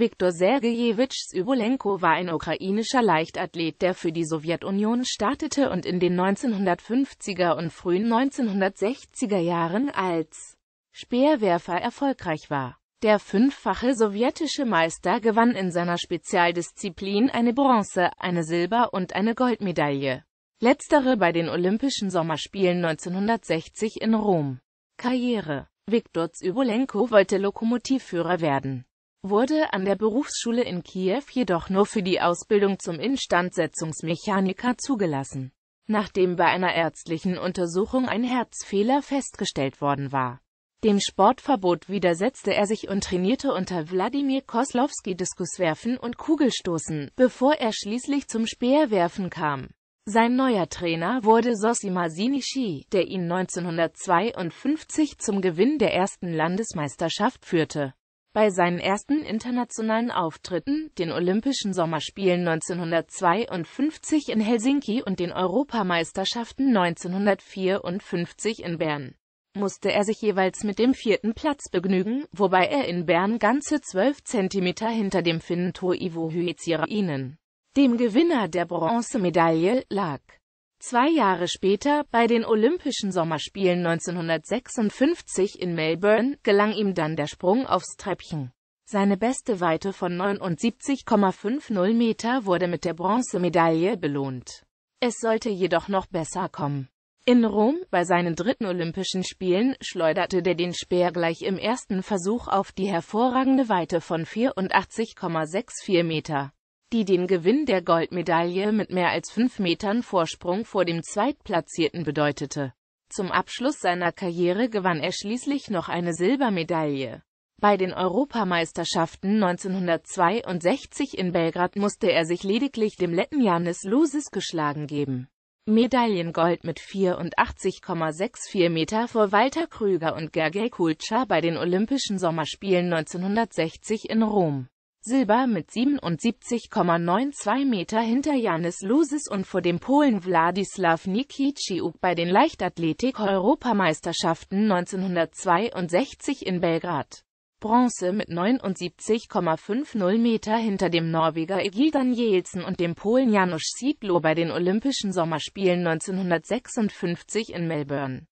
Viktor Sergejewitsch Sybolenko war ein ukrainischer Leichtathlet, der für die Sowjetunion startete und in den 1950er und frühen 1960er Jahren als Speerwerfer erfolgreich war. Der fünffache sowjetische Meister gewann in seiner Spezialdisziplin eine Bronze, eine Silber- und eine Goldmedaille. Letztere bei den Olympischen Sommerspielen 1960 in Rom. Karriere Viktor Zybolenko wollte Lokomotivführer werden wurde an der Berufsschule in Kiew jedoch nur für die Ausbildung zum Instandsetzungsmechaniker zugelassen, nachdem bei einer ärztlichen Untersuchung ein Herzfehler festgestellt worden war. Dem Sportverbot widersetzte er sich und trainierte unter Wladimir Koslowski Diskuswerfen und Kugelstoßen, bevor er schließlich zum Speerwerfen kam. Sein neuer Trainer wurde Sosima Sinishi, der ihn 1952 zum Gewinn der ersten Landesmeisterschaft führte bei seinen ersten internationalen Auftritten, den Olympischen Sommerspielen 1952 in Helsinki und den Europameisterschaften 1954 in Bern, musste er sich jeweils mit dem vierten Platz begnügen, wobei er in Bern ganze zwölf Zentimeter hinter dem Finnen Toivo Hyetsirainen, dem Gewinner der Bronzemedaille, lag. Zwei Jahre später, bei den Olympischen Sommerspielen 1956 in Melbourne, gelang ihm dann der Sprung aufs Treppchen. Seine beste Weite von 79,50 Meter wurde mit der Bronzemedaille belohnt. Es sollte jedoch noch besser kommen. In Rom, bei seinen dritten Olympischen Spielen, schleuderte der den Speer gleich im ersten Versuch auf die hervorragende Weite von 84,64 Meter die den Gewinn der Goldmedaille mit mehr als fünf Metern Vorsprung vor dem Zweitplatzierten bedeutete. Zum Abschluss seiner Karriere gewann er schließlich noch eine Silbermedaille. Bei den Europameisterschaften 1962 in Belgrad musste er sich lediglich dem Letten Janis Lusis geschlagen geben. Medaillengold mit 84,64 Meter vor Walter Krüger und Gergely Kulcha bei den Olympischen Sommerspielen 1960 in Rom. Silber mit 77,92 Meter hinter Janis Lusis und vor dem Polen Wladislaw Nikiciuk bei den Leichtathletik-Europameisterschaften 1962 in Belgrad. Bronze mit 79,50 Meter hinter dem Norweger Egil Danielsen und dem Polen Janusz Sidlo bei den Olympischen Sommerspielen 1956 in Melbourne.